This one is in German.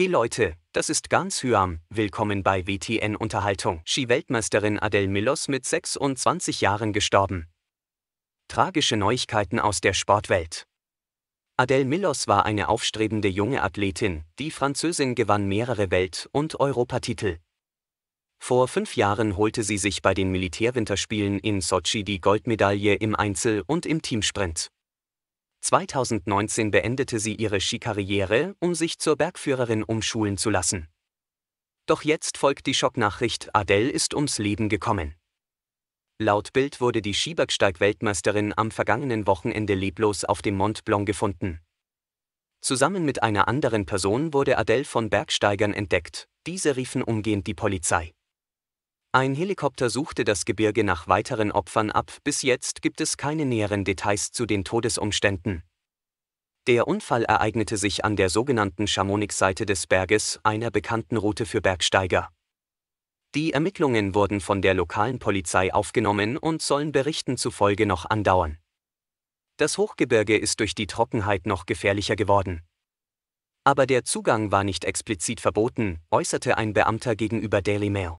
Hey Leute, das ist ganz Hyam, willkommen bei WTN Unterhaltung. Ski-Weltmeisterin Adele Milos mit 26 Jahren gestorben. Tragische Neuigkeiten aus der Sportwelt. Adele Milos war eine aufstrebende junge Athletin, die Französin gewann mehrere Welt- und Europatitel. Vor fünf Jahren holte sie sich bei den Militärwinterspielen in Sochi die Goldmedaille im Einzel und im Teamsprint. 2019 beendete sie ihre Skikarriere, um sich zur Bergführerin umschulen zu lassen. Doch jetzt folgt die Schocknachricht, Adele ist ums Leben gekommen. Laut Bild wurde die Skibergsteig-Weltmeisterin am vergangenen Wochenende leblos auf dem Mont Blanc gefunden. Zusammen mit einer anderen Person wurde Adele von Bergsteigern entdeckt, diese riefen umgehend die Polizei. Ein Helikopter suchte das Gebirge nach weiteren Opfern ab, bis jetzt gibt es keine näheren Details zu den Todesumständen. Der Unfall ereignete sich an der sogenannten Chamonix-Seite des Berges, einer bekannten Route für Bergsteiger. Die Ermittlungen wurden von der lokalen Polizei aufgenommen und sollen Berichten zufolge noch andauern. Das Hochgebirge ist durch die Trockenheit noch gefährlicher geworden. Aber der Zugang war nicht explizit verboten, äußerte ein Beamter gegenüber Daily Mail.